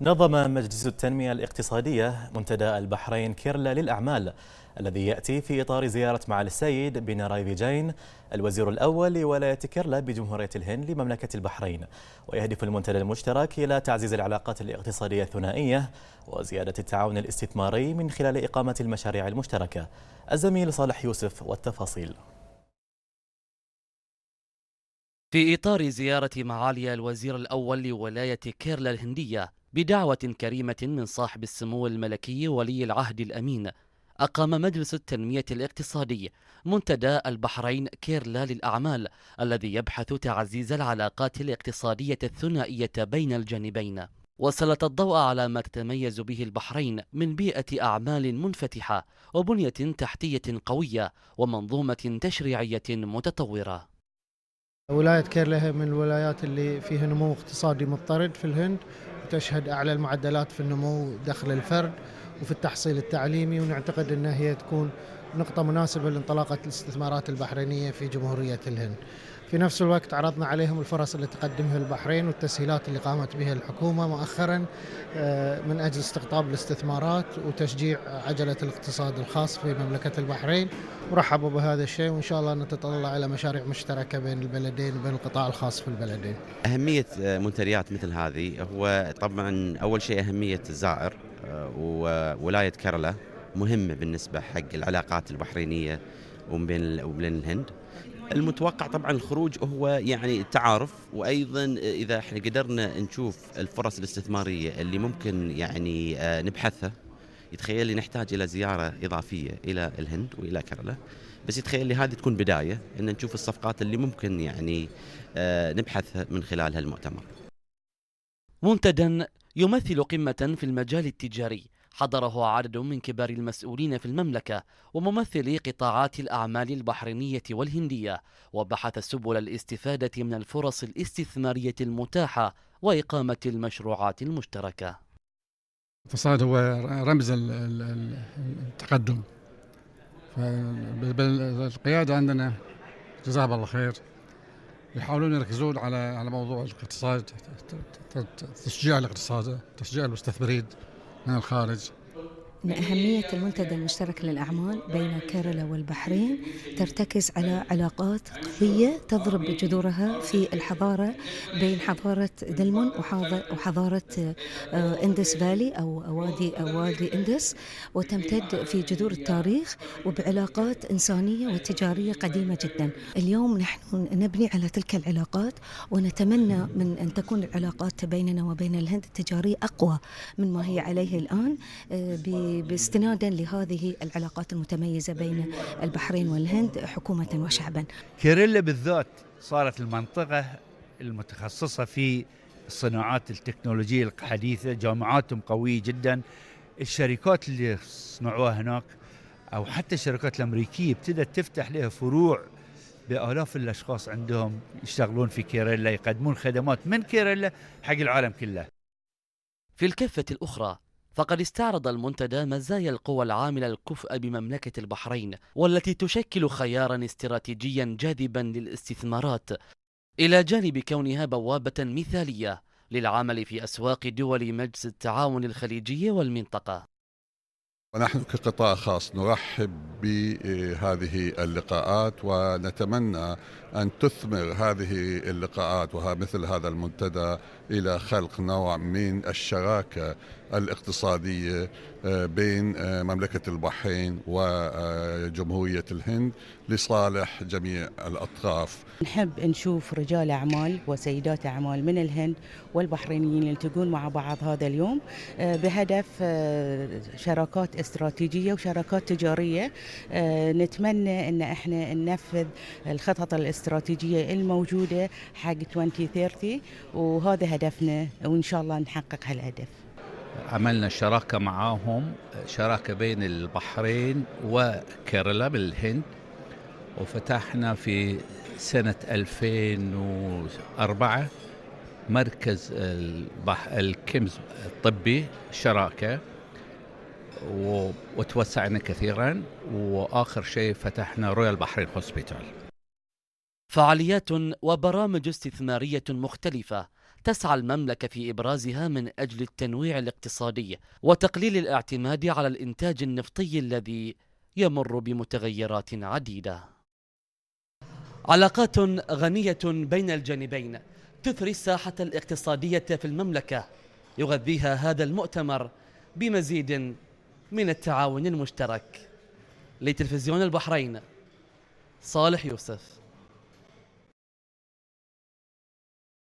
نظم مجلس التنمية الاقتصادية منتدى البحرين كيرلا للأعمال الذي يأتي في إطار زيارة معالي السيد بنراي فيجين الوزير الأول لولاية كيرلا بجمهورية الهند لمملكة البحرين ويهدف المنتدى المشترك إلى تعزيز العلاقات الاقتصادية الثنائية وزيادة التعاون الاستثماري من خلال إقامة المشاريع المشتركة الزميل صالح يوسف والتفاصيل في إطار زيارة معالي الوزير الأول لولاية كيرلا الهندية بدعوة كريمة من صاحب السمو الملكي ولي العهد الأمين أقام مجلس التنمية الاقتصادي منتدى البحرين كيرلا للأعمال الذي يبحث تعزيز العلاقات الاقتصادية الثنائية بين الجانبين وسلط الضوء على ما تتميز به البحرين من بيئة أعمال منفتحة وبنية تحتية قوية ومنظومة تشريعية متطورة ولاية كيرلا هي من الولايات اللي فيها نمو اقتصادي مضطرد في الهند تشهد أعلى المعدلات في النمو دخل الفرد وفي التحصيل التعليمي ونعتقد أنها هي تكون نقطة مناسبة لانطلاقة الاستثمارات البحرينية في جمهورية الهند في نفس الوقت عرضنا عليهم الفرص اللي تقدمها البحرين والتسهيلات اللي قامت بها الحكومة مؤخرا آه، من أجل استقطاب الاستثمارات وتشجيع عجلة الاقتصاد الخاص في مملكة البحرين ورحبوا بهذا الشيء وإن شاء الله نتطلع إلى مشاريع مشتركة بين البلدين وبين القطاع الخاص في البلدين أهمية آه، منتديات مثل هذه هو طبعا أول شيء أهمية الزائر آه، وولاية كرلا مهمه بالنسبه حق العلاقات البحرينيه وبين وبين الهند المتوقع طبعا الخروج هو يعني التعارف وايضا اذا احنا قدرنا نشوف الفرص الاستثماريه اللي ممكن يعني آه، نبحثها يتخيل لي نحتاج الى زياره اضافيه الى الهند والى كرلا بس يتخيل لي هذه تكون بدايه ان نشوف الصفقات اللي ممكن يعني آه، نبحثها من خلال هالمؤتمر منتدى يمثل قمه في المجال التجاري حضره عدد من كبار المسؤولين في المملكة وممثلي قطاعات الأعمال البحرينية والهندية وبحث سبل الاستفادة من الفرص الاستثمارية المتاحة وإقامة المشروعات المشتركة الاقتصاد هو رمز التقدم فالقيادة عندنا جزاهم الله خير يحاولون يركزون على على موضوع الاقتصاد تشجيع الاقتصاد تشجيع المستثمرين من الخارج من أهمية المنتدى المشترك للأعمال بين كيرلا والبحرين ترتكز على علاقات قوية تضرب جذورها في الحضارة بين حضارة دلمون وحضارة آه، إندس فالي أو وادي وادي إندس وتمتد في جذور التاريخ وبعلاقات إنسانية وتجارية قديمة جدا اليوم نحن نبني على تلك العلاقات ونتمنى من أن تكون العلاقات بيننا وبين الهند التجارية أقوى من ما هي عليه الآن آه، باستنادا لهذه العلاقات المتميزة بين البحرين والهند حكومة وشعبا كيريلا بالذات صارت المنطقة المتخصصة في الصناعات التكنولوجية الحديثة جامعاتهم قوية جدا الشركات اللي صنعوها هناك أو حتى الشركات الأمريكية ابتدت تفتح لها فروع بالاف الاشخاص عندهم يشتغلون في كيريلا يقدمون خدمات من كيريلا حق العالم كله. في الكفه الاخرى فقد استعرض المنتدى مزايا القوى العاملة الكفء بمملكة البحرين والتي تشكل خيارا استراتيجيا جاذبا للاستثمارات إلى جانب كونها بوابة مثالية للعمل في أسواق دول مجلس التعاون الخليجي والمنطقة ونحن كقطاع خاص نرحب بهذه اللقاءات ونتمنى ان تثمر هذه اللقاءات ومثل هذا المنتدى الى خلق نوع من الشراكه الاقتصادية آه، بين آه، مملكة البحرين وجمهورية آه، الهند لصالح جميع الأطراف نحب نشوف رجال أعمال وسيدات أعمال من الهند والبحرينيين يلتقون مع بعض هذا اليوم بهدف شراكات استراتيجية وشراكات تجارية نتمنى أن احنا ننفذ الخطط الاستراتيجية الموجودة حق 2030 وهذا هدفنا وإن شاء الله نحقق هالهدف عملنا شراكة معاهم شراكة بين البحرين وكيرلا بالهند وفتحنا في سنة 2004 مركز البح... الكيمز الطبي شراكة وتوسعنا كثيرا وآخر شيء فتحنا رويال بحرين هوسبيتال فعاليات وبرامج استثمارية مختلفة تسعى المملكة في إبرازها من أجل التنويع الاقتصادي وتقليل الاعتماد على الإنتاج النفطي الذي يمر بمتغيرات عديدة. علاقات غنية بين الجانبين تثري الساحة الاقتصادية في المملكة يغذيها هذا المؤتمر بمزيد من التعاون المشترك لتلفزيون البحرين صالح يوسف